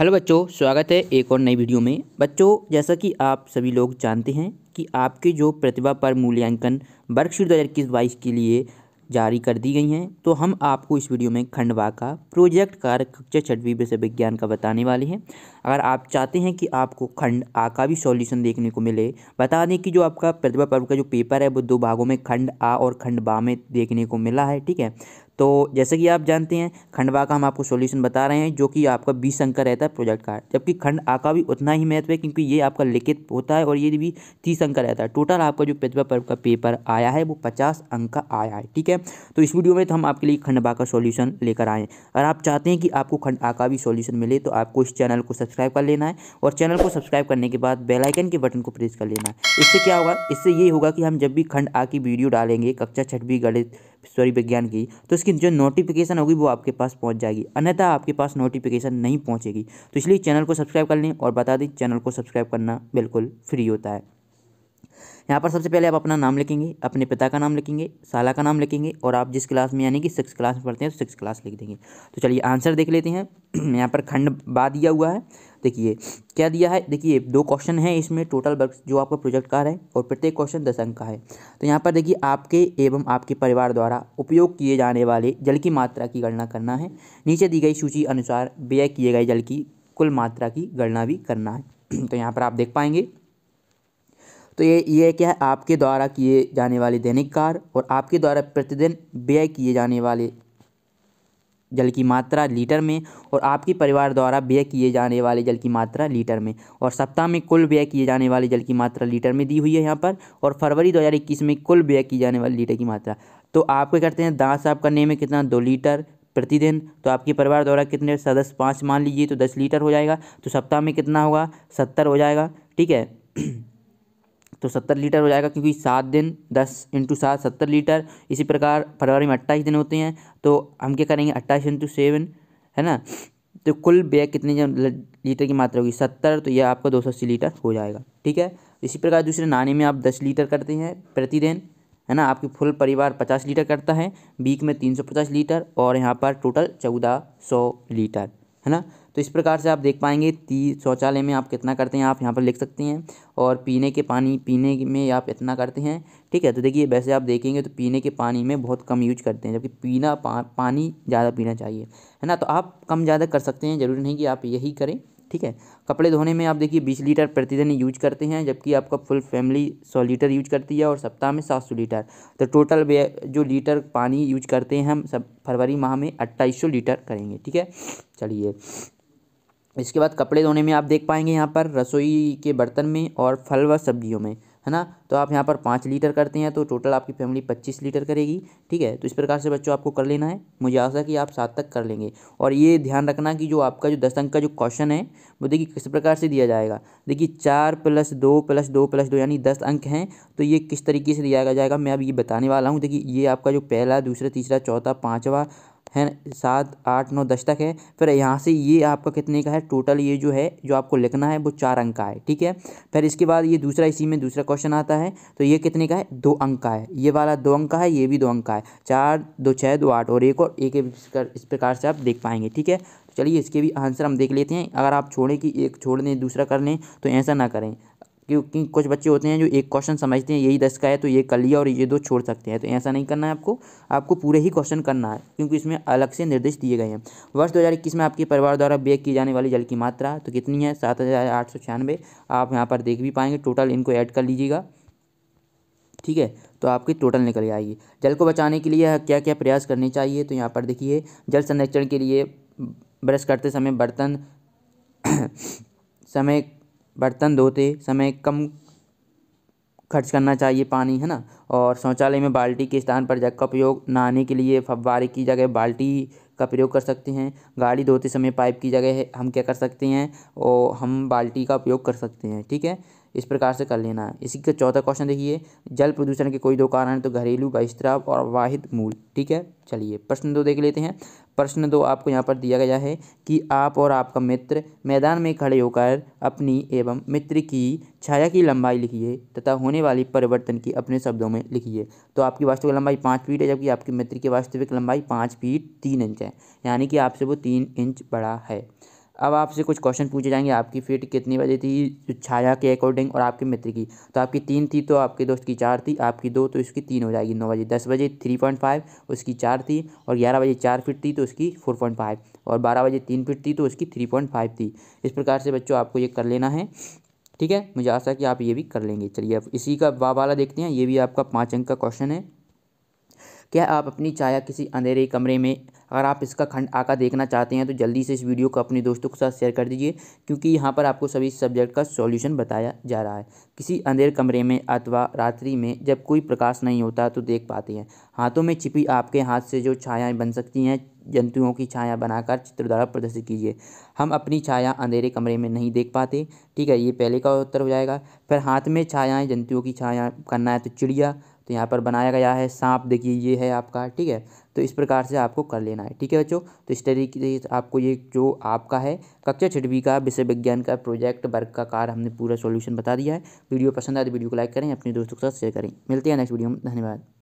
hello बच्चों स्वागत है एक और नई वीडियो में बच्चों जैसा कि आप सभी लोग जानते हैं कि आपके जो प्रतिभा पर मूल्यांकन वर्कशीट दो हज़ार इक्कीस बाईस के लिए जारी कर दी गई हैं तो हम आपको इस वीडियो में खंडवा का प्रोजेक्ट कार्य कक्षा छठवीं विषय विज्ञान का बताने वाले हैं अगर आप चाहते हैं कि आपको खंड आ का भी सॉल्यूशन देखने को मिले बता दें कि जो आपका प्रतिभा पर्व का जो पेपर है वो दो भागों में खंड आ और खंड बा में देखने को मिला है ठीक है तो जैसे कि आप जानते हैं खंड बा का हम आपको सॉल्यूशन बता रहे हैं जो कि आपका बीस अंक का रहता है प्रोजेक्ट का जबकि खंड आ का भी उतना ही महत्व है क्योंकि ये आपका लिखित होता है और ये भी तीस अंक का रहता है टोटल आपका जो प्रतिभा पर्व का पेपर आया है वो पचास अंक का आया है ठीक है तो इस वीडियो में तो हम आपके लिए खंड का सोल्यूशन लेकर आए अगर आप चाहते हैं कि आपको खंड आ का भी सॉल्यूशन मिले तो आपको इस चैनल को सब्सक्राइब कर लेना है और चैनल को सब्सक्राइब करने के बाद बेलाइकन के बटन को प्रेस कर लेना है इससे क्या होगा इससे ये होगा कि हम जब भी खंड आ की वीडियो डालेंगे कक्षा भी गणित सॉरी विज्ञान की तो इसकी जो नोटिफिकेशन होगी वो आपके पास पहुँच जाएगी अन्यथा आपके पास नोटिफिकेशन नहीं पहुँचेगी तो इसलिए चैनल को सब्सक्राइब कर लें और बता दें चैनल को सब्सक्राइब करना बिल्कुल फ्री होता है यहाँ पर सबसे पहले आप अपना नाम लिखेंगे अपने पिता का नाम लिखेंगे साला का नाम लिखेंगे और आप जिस क्लास में यानी कि सिक्स क्लास में पढ़ते हैं तो सिक्स क्लास लिख देंगे तो चलिए आंसर देख लेते हैं यहाँ पर खंड बा दिया हुआ है देखिए क्या दिया है देखिए दो क्वेश्चन है इसमें टोटल वर्क जो आपका प्रोजेक्ट का है और प्रत्येक क्वेश्चन दस अंक का है तो यहाँ पर देखिए आपके एवं आपके परिवार द्वारा उपयोग किए जाने वाले जल की मात्रा की गणना करना है नीचे दी गई सूची अनुसार व्यय किए गए जल की कुल मात्रा की गणना भी करना है तो यहाँ पर आप देख पाएंगे तो ये ये क्या है आपके द्वारा किए जाने वाले दैनिक कार्य और आपके द्वारा प्रतिदिन व्यय किए जाने वाले जल की मात्रा लीटर में और आपके परिवार द्वारा व्यय किए जाने वाले जल की मात्रा लीटर में और सप्ताह में कुल व्यय किए जाने वाले जल की मात्रा लीटर में दी हुई है यहाँ पर और फरवरी दो में कुल व्यय की जाने वाली लीटर की मात्रा तो आप क्या करते हैं दांत साफ करने में कितना दो लीटर प्रतिदिन तो आपके परिवार द्वारा कितने सदस्य पाँच मान लीजिए तो दस लीटर हो जाएगा तो सप्ताह में कितना होगा सत्तर हो जाएगा ठीक है तो सत्तर लीटर हो जाएगा क्योंकि सात दिन दस इंटू सात सत्तर लीटर इसी प्रकार फरवरी में अट्ठाईस दिन होते हैं तो हम क्या करेंगे अट्ठाईस इंटू सेवन है ना तो कुल बैग कितने लीटर की मात्रा होगी सत्तर तो यह आपका दो सौ अस्सी लीटर हो जाएगा ठीक है इसी प्रकार दूसरे नाने में आप दस लीटर करते हैं प्रतिदिन है ना आपके फुल परिवार पचास लीटर करता है वीक में तीन सौ पचास लीटर और यहाँ पर टोटल चौदह सौ लीटर है ना तो इस प्रकार से आप देख पाएंगे ती शौचालय में आप कितना करते हैं आप यहाँ पर लिख सकते हैं और पीने के पानी पीने में आप इतना करते हैं ठीक है तो देखिए वैसे आप देखेंगे तो पीने के पानी में बहुत कम यूज करते हैं जबकि पीना पा, पानी ज़्यादा पीना चाहिए है ना तो आप कम ज़्यादा कर सकते हैं ज़रूरी नहीं कि आप यही करें ठीक है कपड़े धोने में आप देखिए बीस लीटर प्रतिदिन यूज करते हैं जबकि आपका फुल फैमिली सौ लीटर यूज करती है और सप्ताह में सात सौ लीटर तो टोटल जो लीटर पानी यूज करते हैं हम सब फरवरी माह में अट्ठाईस सौ लीटर करेंगे ठीक है चलिए इसके बाद कपड़े धोने में आप देख पाएंगे यहाँ पर रसोई के बर्तन में और फल व सब्जियों में है ना तो आप यहाँ पर पाँच लीटर करते हैं तो टोटल आपकी फैमिली पच्चीस लीटर करेगी ठीक है तो इस प्रकार से बच्चों आपको कर लेना है मुझे आशा कि आप सात तक कर लेंगे और ये ध्यान रखना कि जो आपका जो दस अंक का जो क्वेश्चन है वो देखिए किस प्रकार से दिया जाएगा देखिए चार प्लस दो प्लस दो प्लस दो यानी दस अंक हैं तो ये किस तरीके से दिया जाएगा मैं अब ये बताने वाला हूँ देखिए ये आपका जो पहला दूसरा तीसरा चौथा पाँचवा है सात आठ नौ दस तक है फिर यहाँ से ये आपका कितने का है टोटल ये जो है जो आपको लिखना है वो चार अंक का है ठीक है फिर इसके बाद ये दूसरा इसी में दूसरा क्वेश्चन आता है तो ये कितने का है दो अंक का है ये वाला दो अंक का है ये भी दो अंक का है चार दो छः दो आठ और एक और एक इस प्रकार से आप देख पाएंगे ठीक है तो चलिए इसके भी आंसर हम देख लेते हैं अगर आप छोड़ें कि एक छोड़ दें दूसरा कर लें तो ऐसा ना करें क्योंकि कुछ बच्चे होते हैं जो एक क्वेश्चन समझते हैं यही दस का है तो ये कर लिया और ये दो छोड़ सकते हैं तो ऐसा नहीं करना है आपको आपको पूरे ही क्वेश्चन करना है क्योंकि इसमें अलग से निर्देश दिए गए हैं वर्ष दो में आपके परिवार द्वारा व्यय की जाने वाली जल की मात्रा तो कितनी है सात आप यहाँ पर देख भी पाएंगे टोटल इनको ऐड कर लीजिएगा ठीक है तो आपकी टोटल निकल आएगी जल को बचाने के लिए क्या क्या प्रयास करने चाहिए तो यहाँ पर देखिए जल संरक्षण के लिए ब्रश करते समय बर्तन समय बर्तन धोते समय कम खर्च करना चाहिए पानी है ना और शौचालय में बाल्टी के स्थान पर जग का उपयोग नहाने के लिए फव्वारे की जगह बाल्टी का प्रयोग कर सकते हैं गाड़ी धोते समय पाइप की जगह हम क्या कर सकते हैं और हम बाल्टी का उपयोग कर सकते हैं ठीक है इस प्रकार से कर लेना है इसी का चौथा क्वेश्चन देखिए जल प्रदूषण के कोई दो कारण हैं तो घरेलू बहिस्त्राव और वाहिद मूल ठीक है चलिए प्रश्न दो देख लेते हैं प्रश्न दो आपको यहाँ पर दिया गया है कि आप और आपका मित्र मैदान में खड़े होकर अपनी एवं मित्र की छाया की लंबाई लिखिए तथा होने वाली परिवर्तन की अपने शब्दों में लिखिए तो आपकी वास्तविक लंबाई पाँच फीट है जबकि आपके मित्र की वास्तविक लंबाई पाँच फीट तीन इंच है यानी कि आपसे वो तीन इंच बड़ा है अब आपसे कुछ क्वेश्चन पूछे जाएंगे आपकी फिट कितनी बजे थी छाया के अकॉर्डिंग और आपके मित्र की तो आपकी तीन थी तो आपके दोस्त की चार थी आपकी दो तो इसकी तीन हो जाएगी नौ बजे दस बजे थ्री पॉइंट फाइव उसकी चार थी और ग्यारह बजे चार फिट थी तो उसकी फोर पॉइंट फाइव और बारह बजे तीन फिट थी तो उसकी थ्री पॉइंट फाइव थी इस प्रकार से बच्चों आपको ये कर लेना है ठीक है मुझे आशा है कि आप ये भी कर लेंगे चलिए अब इसी का वाह वाला देखते हैं ये भी आपका पाँच अंक का क्वेश्चन है क्या आप अपनी छाया किसी अंधेरे कमरे में अगर आप इसका खंड आका देखना चाहते हैं तो जल्दी से इस वीडियो को अपने दोस्तों के साथ शेयर कर दीजिए क्योंकि यहाँ पर आपको सभी सब्जेक्ट का सॉल्यूशन बताया जा रहा है किसी अंधेरे कमरे में अथवा रात्रि में जब कोई प्रकाश नहीं होता तो देख पाते हैं हाथों में छिपी आपके हाथ से जो छायाएँ बन सकती हैं जंतुओं की छाया बनाकर चित्र द्वारा प्रदर्शित कीजिए हम अपनी छाया अंधेरे कमरे में नहीं देख पाते ठीक है ये पहले का उत्तर हो जाएगा फिर हाथ में छायाएँ जंतुओं की छाया करना है तो चिड़िया तो यहाँ पर बनाया गया है सांप देखिए ये है आपका ठीक है तो इस प्रकार से आपको कर लेना है ठीक है बच्चों तो इस तरीके से आपको ये जो आपका है कक्षा छठवीं का विषय विज्ञान का प्रोजेक्ट वर्क का कार हमने पूरा सॉल्यूशन बता दिया है वीडियो पसंद आए तो वीडियो को लाइक करें अपने दोस्तों के साथ शेयर करें मिलते हैं नेक्स्ट वीडियो में धन्यवाद